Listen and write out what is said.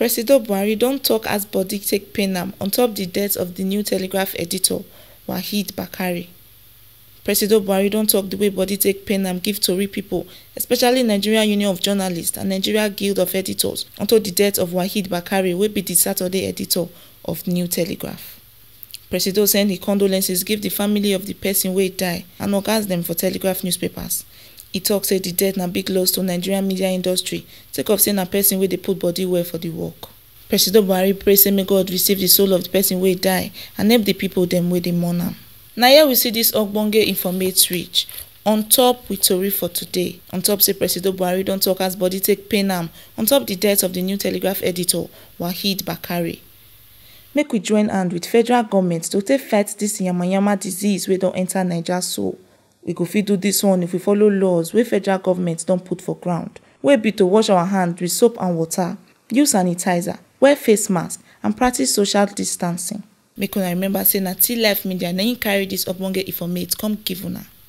presido buhari don talk as body take pain am on top the death of the new telegraph editor Wahid Bakari. presido buhari don talk the way body take pain am give tori people, especially nigeria union of journalists and nigeria guild of editors unto the death of Wahid Bakari, will be the saturday editor of new telegraph presido send his condolences give the family of di pesin wey died and ogas them for telegraph newspapers e tok say di death na big loss to Nigerian media industry sake of say na pesin wey dey put body well for di work president buhari pray say may god receive di soul of di pesin wey die and help di pipo dem wey dey mourn am na here we see dis ogbonge informate reach on top with tori for today on top say President buhari don talk as body take pain am on top di death of di new telegraph editor waheed bakare make we join hand with federal goment to take fight dis yamayama disease wey don enta naija so we go fit do dis one if we follow laws wey federal government don put for ground wey be to wash our hand with soap and water use sanitizer wear face mask and practice social distancing make una remember say na t life media na im carry dis ogbonge informate come give una